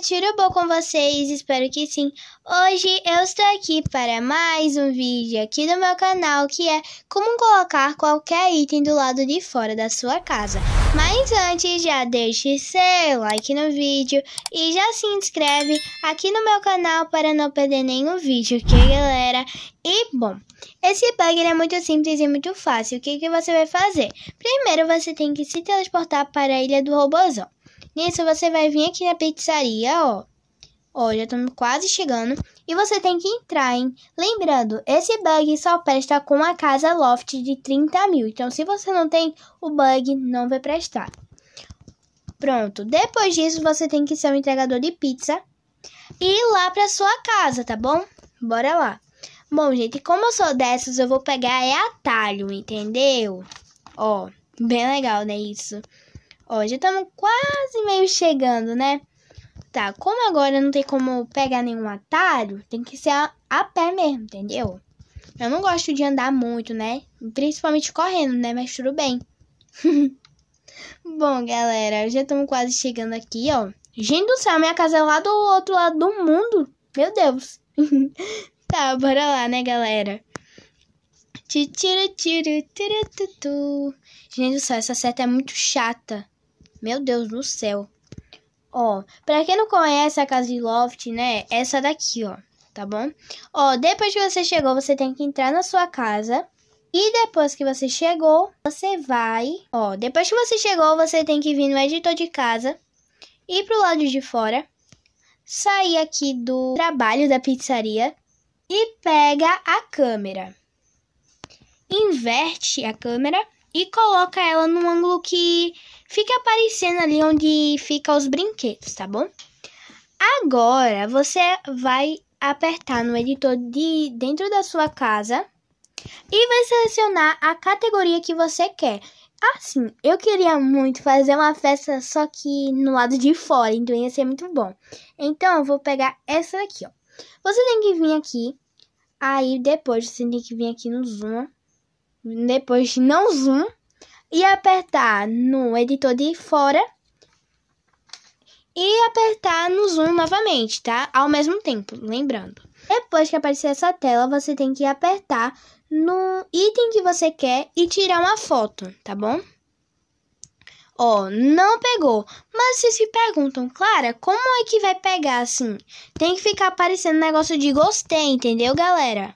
Tiro é Bom com vocês, espero que sim. Hoje eu estou aqui para mais um vídeo aqui do meu canal, que é como colocar qualquer item do lado de fora da sua casa. Mas antes, já deixe seu like no vídeo e já se inscreve aqui no meu canal para não perder nenhum vídeo, ok galera? E bom, esse bug é muito simples e muito fácil. O que, que você vai fazer? Primeiro você tem que se transportar para a Ilha do Robozão. Nisso, você vai vir aqui na pizzaria, ó. Ó, já estamos quase chegando. E você tem que entrar, hein? Lembrando, esse bug só presta com a casa loft de 30 mil. Então, se você não tem, o bug não vai prestar. Pronto. Depois disso, você tem que ser um entregador de pizza e ir lá para sua casa, tá bom? Bora lá. Bom, gente, como eu sou dessas, eu vou pegar é atalho, entendeu? Ó, bem legal, né, isso? Ó, já estamos quase meio chegando, né? Tá, como agora não tem como pegar nenhum atalho, tem que ser a, a pé mesmo, entendeu? Eu não gosto de andar muito, né? Principalmente correndo, né? Mas tudo bem. Bom, galera, já estamos quase chegando aqui, ó. Gente do céu, minha casa é lá do outro lado do mundo. Meu Deus. tá, bora lá, né, galera? Gente do céu, essa seta é muito chata. Meu Deus do céu. Ó, pra quem não conhece a casa de loft, né? Essa daqui, ó. Tá bom? Ó, depois que você chegou, você tem que entrar na sua casa. E depois que você chegou, você vai... Ó, depois que você chegou, você tem que vir no editor de casa. Ir pro lado de fora. Sair aqui do trabalho da pizzaria. E pega a câmera. Inverte a câmera e coloca ela num ângulo que fica aparecendo ali onde fica os brinquedos, tá bom? Agora você vai apertar no editor de dentro da sua casa e vai selecionar a categoria que você quer. Assim, eu queria muito fazer uma festa só que no lado de fora, então ia ser muito bom. Então eu vou pegar essa daqui, ó. Você tem que vir aqui, aí depois você tem que vir aqui no zoom, depois não zoom e apertar no editor de fora e apertar no zoom novamente, tá? Ao mesmo tempo, lembrando. Depois que aparecer essa tela, você tem que apertar no item que você quer e tirar uma foto, tá bom? Ó, oh, não pegou. Mas vocês se perguntam, Clara, como é que vai pegar assim? Tem que ficar aparecendo negócio de gostei, entendeu, galera?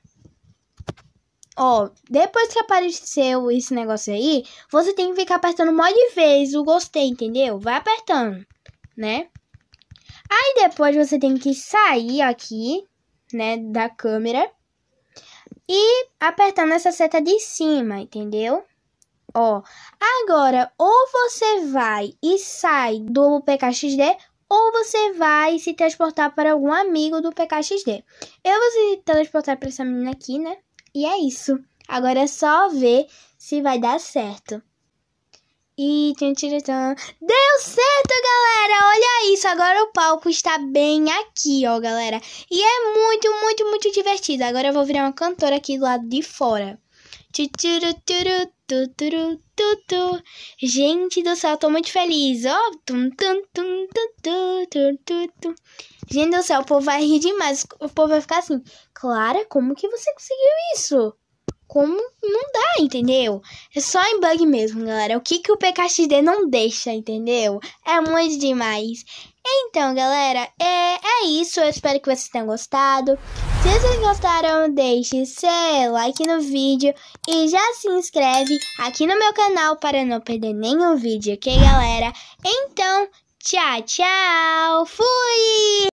Ó, depois que apareceu esse negócio aí, você tem que ficar apertando mó de vez o gostei, entendeu? Vai apertando, né? Aí depois você tem que sair aqui, né, da câmera e apertar nessa seta de cima, entendeu? Ó, agora ou você vai e sai do PKXD ou você vai se transportar para algum amigo do PKXD. Eu vou se transportar para essa menina aqui, né? E é isso. Agora é só ver se vai dar certo. E deu certo, galera! Olha isso, agora o palco está bem aqui, ó, galera. E é muito, muito, muito divertido. Agora eu vou virar uma cantora aqui do lado de fora. Gente do céu, tô muito feliz, ó. Tum, tum, tum, tum, tum tu, tu, tu. Gente do céu, o povo vai rir demais. O povo vai ficar assim, Clara, como que você conseguiu isso? Como não dá, entendeu? É só em bug mesmo, galera. O que, que o PKXD não deixa, entendeu? É muito demais. Então, galera, é, é isso. Eu espero que vocês tenham gostado. Se vocês gostaram, deixe seu like no vídeo e já se inscreve aqui no meu canal para não perder nenhum vídeo, ok, galera? Então, Tchau, tchau. Fui!